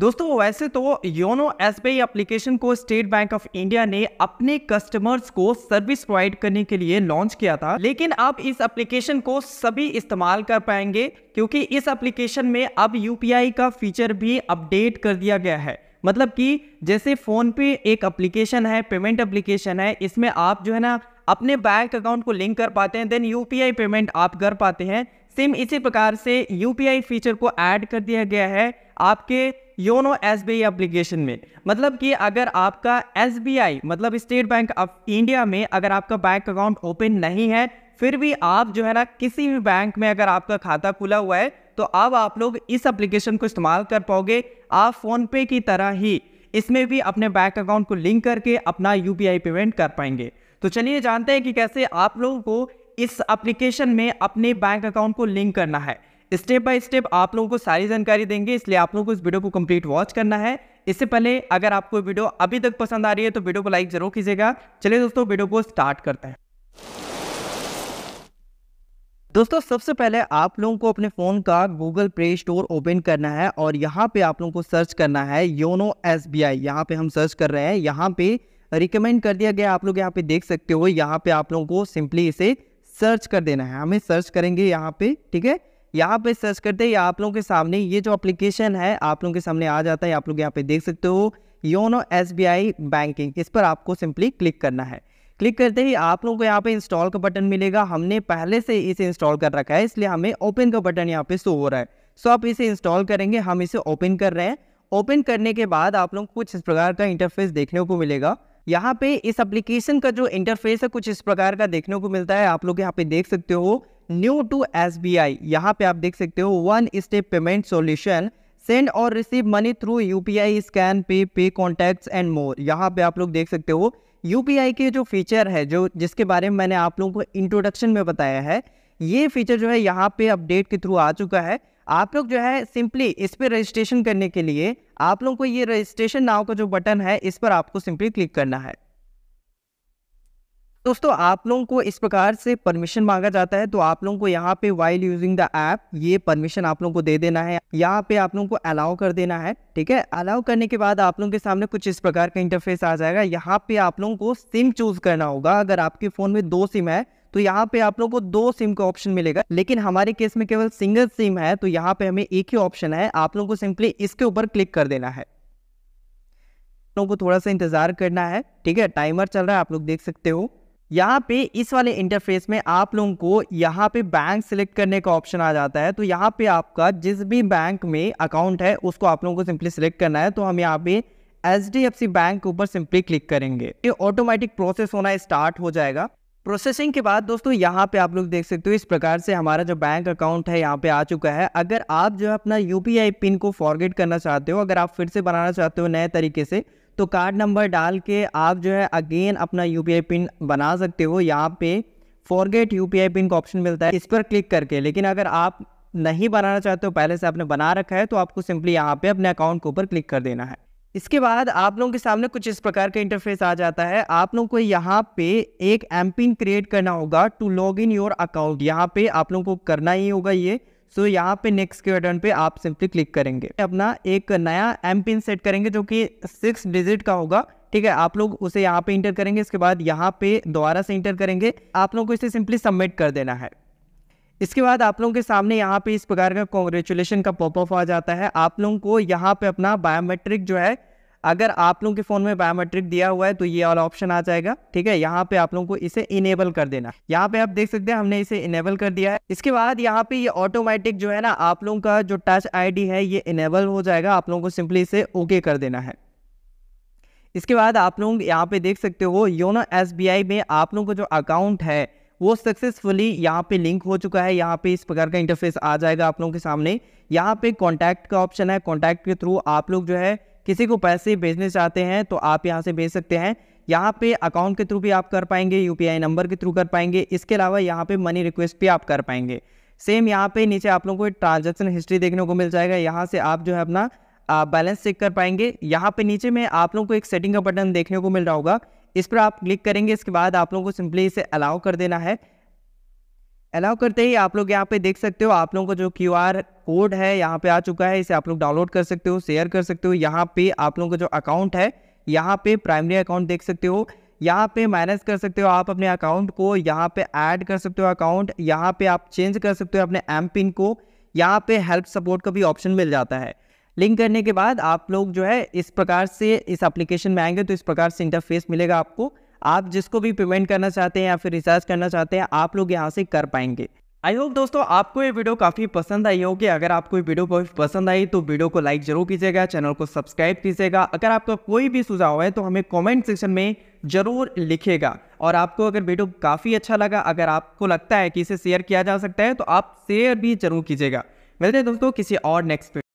दोस्तों वैसे तो योनो एस बी एप्लीकेशन को स्टेट बैंक ऑफ इंडिया ने अपने कस्टमर्स को सर्विस प्रोवाइड करने के लिए लॉन्च किया था लेकिन अब इस एप्लीकेशन को सभी इस्तेमाल कर पाएंगे क्योंकि इस एप्लीकेशन में अब यूपीआई का फीचर भी अपडेट कर दिया गया है मतलब कि जैसे फोन पे एक एप्लीकेशन है पेमेंट एप्लीकेशन है इसमें आप जो है ना अपने बैंक अकाउंट को लिंक कर पाते हैं देन यूपीआई पेमेंट आप कर पाते हैं सिम इसी प्रकार से यूपीआई फीचर को ऐड कर दिया गया है आपके योनो एस बी एप्लीकेशन में मतलब कि अगर आपका एस मतलब स्टेट बैंक ऑफ इंडिया में अगर आपका बैंक अकाउंट ओपन नहीं है फिर भी आप जो है ना किसी भी बैंक में अगर आपका खाता खुला हुआ है तो अब आप लोग इस एप्लीकेशन को इस्तेमाल कर पाओगे आप फोन पे की तरह ही इसमें भी अपने बैंक अकाउंट को लिंक करके अपना यू पेमेंट कर पाएंगे तो चलिए जानते हैं कि कैसे आप लोगों को इस एप्लीकेशन में अपने बैंक अकाउंट को लिंक करना है स्टेप बाय स्टेप आप लोगों को सारी जानकारी देंगे इसलिए आप लोगों को इस वीडियो को कंप्लीट वॉच करना है इससे पहले अगर आपको वीडियो अभी तक पसंद आ रही है तो वीडियो को लाइक जरूर कीजिएगा चलिए दोस्तों वीडियो को स्टार्ट करते हैं दोस्तों सबसे पहले आप लोगों को अपने फ़ोन का गूगल प्ले स्टोर ओपन करना है और यहाँ पे आप लोगों को सर्च करना है योनो एस बी आई यहाँ पे हम सर्च कर रहे हैं यहाँ पे रिकमेंड कर दिया गया आप लोग यहाँ पे देख सकते हो यहाँ पे आप लोगों को सिंपली इसे सर्च कर देना है हमें सर्च करेंगे यहाँ पे ठीक है यहाँ पे सर्च करते हैं आप लोगों के सामने ये जो एप्लीकेशन है आप लोगों के सामने आ जाता है आप लोग यहाँ पे देख सकते हो योनो एस बैंकिंग इस पर आपको सिंपली क्लिक करना है क्लिक करते ही आप लोगों को यहाँ पे इंस्टॉल का बटन मिलेगा हमने पहले से इसे इंस्टॉल कर रखा है इसलिए हमें ओपन का बटन यहाँ पे शो हो रहा है सो आप इसे इंस्टॉल करेंगे हम इसे ओपन कर रहे हैं ओपन करने के बाद आप लोग कुछ इस प्रकार का इंटरफेस देखने को मिलेगा यहाँ पे इस एप्लीकेशन का जो इंटरफेस है कुछ इस प्रकार का देखने को मिलता है आप लोग यहाँ पे देख सकते हो new to S B I यहाँ पे आप देख सकते हो one step payment solution send और receive money through U P I scan pay pay contact and more यहाँ पे आप लोग देख सकते हो यू पी आई के जो फीचर है जो जिसके बारे में मैंने आप लोगों को इंट्रोडक्शन में बताया है ये फीचर जो है यहाँ पे अपडेट के थ्रू आ चुका है आप लोग जो है सिंपली इस पर रजिस्ट्रेशन करने के लिए आप लोग को ये रजिस्ट्रेशन नाव का जो बटन है इस पर आपको सिंपली क्लिक करना है दोस्तों आप लोगों को इस प्रकार से परमिशन मांगा जाता है तो आप लोगों को यहाँ पे वाइल यूजिंग द ऐप ये परमिशन आप लोगों को दे देना है यहाँ पे आप लोगों को अलाउ कर देना है ठीक है अलाउ करने के बाद आप लोगों के सामने कुछ इस प्रकार का इंटरफेस आ जाएगा यहाँ पे आप लोगों को सिम चूज करना होगा अगर आपके फोन में दो सिम है तो यहाँ पे आप लोगों को दो सिम का ऑप्शन मिलेगा लेकिन हमारे केस में केवल सिंगल सिम है तो यहाँ पे हमें एक ही ऑप्शन है आप लोगों को सिंपली इसके ऊपर क्लिक कर देना है लोगों को थोड़ा सा इंतजार करना है ठीक है टाइमर चल रहा है आप लोग देख सकते हो यहाँ पे इस वाले इंटरफेस में आप लोगों को यहाँ पे बैंक सिलेक्ट करने का ऑप्शन आ जाता है तो यहाँ पे आपका जिस भी बैंक में अकाउंट है उसको आप लोगों को सिंपली सिलेक्ट करना है तो हम यहाँ पे H D F C bank के ऊपर सिंपली क्लिक करेंगे ये ऑटोमेटिक प्रोसेस होना स्टार्ट हो जाएगा प्रोसेसिंग के बाद दोस्तों यहाँ पे आप लोग देख सकते हो इस प्रकार से हमारा जो बैंक अकाउंट है यहाँ पे आ चुका है अगर आप जो है अपना यूपीआई पिन को फॉरगेट करना चाहते हो अगर आप फिर से बनाना चाहते हो नए तरीके से तो कार्ड नंबर डाल के आप जो है अगेन अपना यू पिन बना सकते हो यहाँ पे फॉरगेट यू पिन का ऑप्शन मिलता है इस पर क्लिक करके लेकिन अगर आप नहीं बनाना चाहते हो पहले से आपने बना रखा है तो आपको सिंपली यहाँ पे अपने अकाउंट के ऊपर क्लिक कर देना है इसके बाद आप लोगों के सामने कुछ इस प्रकार का इंटरफेस आ जाता है आप लोगों को यहाँ पे एक एम पिन क्रिएट करना होगा to log in your account यहाँ पे आप लोगों को करना ही होगा ये सो so, यहाँ पे नेक्स्ट के बटन पे आप सिंपली क्लिक करेंगे अपना एक नया एम पिन सेट करेंगे जो कि सिक्स डिजिट का होगा ठीक है आप लोग उसे यहाँ पे इंटर करेंगे इसके बाद यहाँ पे दोबारा से इंटर करेंगे आप लोग को इसे सिंपली सबमिट कर देना है इसके बाद आप लोगों के सामने यहाँ पे इस प्रकार का कॉन्ग्रेचुलेशन का पॉपअप आ जाता है आप लोगों को यहाँ पे अपना बायोमेट्रिक जो है अगर आप लोगों के फ़ोन में बायोमेट्रिक दिया हुआ है तो ये वाला ऑप्शन आ जाएगा ठीक है यहाँ पे आप लोग को इसे इनेबल कर देना यहाँ पे आप देख सकते हैं हमने इसे इनेबल कर दिया है इसके बाद यहाँ पे ये ऑटोमेटिक जो है ना आप लोगों का जो टच आईडी है ये इनेबल हो जाएगा आप लोगों को सिंपली इसे ओके कर देना है इसके बाद आप लोग यहाँ पे देख सकते हो योनो एस में आप लोगों का जो अकाउंट है वो सक्सेसफुली यहाँ पे लिंक हो चुका है यहाँ पे इस प्रकार का इंटरफेस आ जाएगा आप लोगों के सामने यहाँ पे कॉन्टैक्ट का ऑप्शन है कॉन्टैक्ट के थ्रू आप लोग जो है किसी को पैसे भेजने चाहते हैं तो आप यहाँ से भेज सकते हैं यहाँ पे अकाउंट के थ्रू भी आप कर पाएंगे यूपीआई नंबर के थ्रू कर पाएंगे इसके अलावा यहाँ पे मनी रिक्वेस्ट भी आप कर पाएंगे सेम यहाँ पे नीचे आप लोगों को एक ट्रांजेक्शन हिस्ट्री देखने को मिल जाएगा यहाँ से आप जो है अपना बैलेंस चेक कर पाएंगे यहाँ पे नीचे में आप लोगों को एक सेटिंग का बटन देखने को मिल रहा होगा इस पर आप क्लिक करेंगे इसके बाद आप लोगों को सिंपली इसे अलाउ कर देना है अलाउ करते ही आप लोग यहाँ पे देख सकते हो आप लोगों का जो क्यू आर कोड है यहाँ पे आ चुका है इसे आप लोग डाउनलोड कर सकते हो शेयर कर सकते हो यहाँ पे आप लोगों का जो अकाउंट है यहाँ पे प्राइमरी अकाउंट देख सकते हो यहाँ पे माइनस कर सकते हो आप अपने अकाउंट को यहाँ पे ऐड कर सकते हो अकाउंट यहाँ पे आप चेंज कर सकते हो अपने एम पिन को यहाँ पे हेल्प सपोर्ट का भी ऑप्शन मिल जाता है लिंक करने के बाद आप लोग जो है इस प्रकार से इस एप्लीकेशन में आएंगे तो इस प्रकार से इंटरफेस मिलेगा आपको आप जिसको भी पेमेंट करना चाहते हैं या फिर रिचार्ज करना चाहते हैं आप लोग यहाँ से कर पाएंगे आई होप दोस्तों आपको ये वीडियो काफ़ी पसंद आई होगी अगर आपको ये वीडियो पसंद आई तो वीडियो को लाइक जरूर कीजिएगा चैनल को सब्सक्राइब कीजिएगा अगर आपका कोई भी सुझाव है तो हमें कमेंट सेक्शन में जरूर लिखेगा और आपको अगर वीडियो काफ़ी अच्छा लगा अगर आपको लगता है कि इसे शेयर किया जा सकता है तो आप शेयर भी जरूर कीजिएगा मिलते हैं दोस्तों किसी और नेक्स्ट